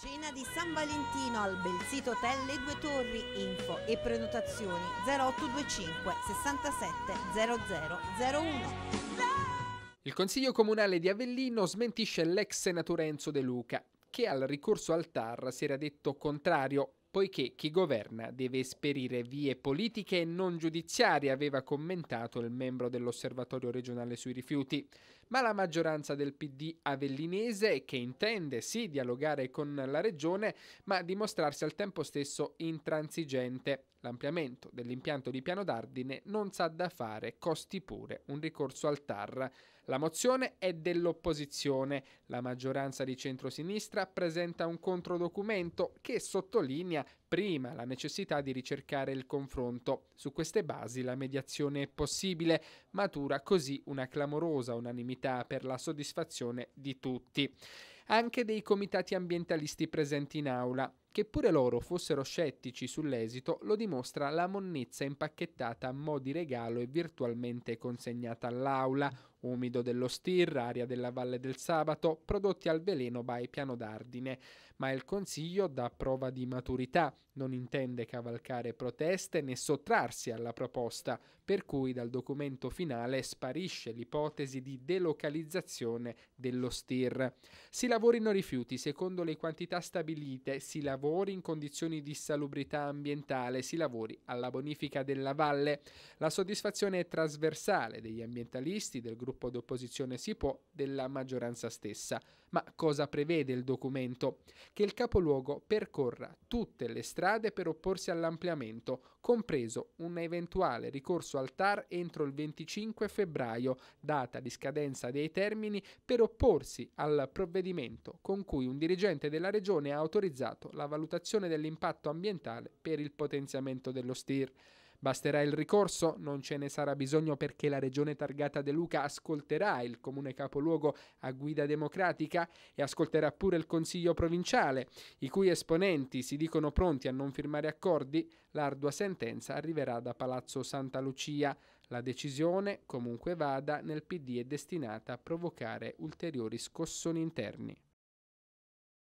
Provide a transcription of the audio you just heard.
Cena di San Valentino al Belzito Hotel Le Due Torri, info e prenotazioni 0825 67 0001. Il Consiglio Comunale di Avellino smentisce l'ex senatore Enzo De Luca, che al ricorso al TAR si era detto contrario poiché chi governa deve esperire vie politiche e non giudiziarie, aveva commentato il membro dell'osservatorio regionale sui rifiuti. Ma la maggioranza del PD avellinese, che intende sì dialogare con la regione, ma dimostrarsi al tempo stesso intransigente, L'ampliamento dell'impianto di Piano d'Ardine non sa da fare, costi pure un ricorso al TAR. La mozione è dell'opposizione. La maggioranza di centrosinistra presenta un controdocumento che sottolinea Prima, la necessità di ricercare il confronto. Su queste basi la mediazione è possibile, matura così una clamorosa unanimità per la soddisfazione di tutti. Anche dei comitati ambientalisti presenti in aula, che pure loro fossero scettici sull'esito lo dimostra la monnezza impacchettata a mo' di regalo e virtualmente consegnata all'aula, umido dello Stir, aria della Valle del Sabato, prodotti al veleno by Piano d'Ardine, ma il Consiglio dà prova di maturità, non intende cavalcare proteste né sottrarsi alla proposta, per cui dal documento finale sparisce l'ipotesi di delocalizzazione dello Stir. Si lavorino rifiuti secondo le quantità stabilite, si lavori in condizioni di salubrità ambientale, si lavori alla bonifica della valle. La soddisfazione è trasversale degli ambientalisti, del gruppo gruppo d'opposizione si può della maggioranza stessa. Ma cosa prevede il documento? Che il capoluogo percorra tutte le strade per opporsi all'ampliamento, compreso un eventuale ricorso al TAR entro il 25 febbraio, data di scadenza dei termini per opporsi al provvedimento con cui un dirigente della regione ha autorizzato la valutazione dell'impatto ambientale per il potenziamento dello STIR. Basterà il ricorso? Non ce ne sarà bisogno perché la regione targata De Luca ascolterà il comune capoluogo a guida democratica e ascolterà pure il consiglio provinciale, i cui esponenti si dicono pronti a non firmare accordi? L'ardua sentenza arriverà da Palazzo Santa Lucia. La decisione, comunque vada, nel PD è destinata a provocare ulteriori scossoni interni.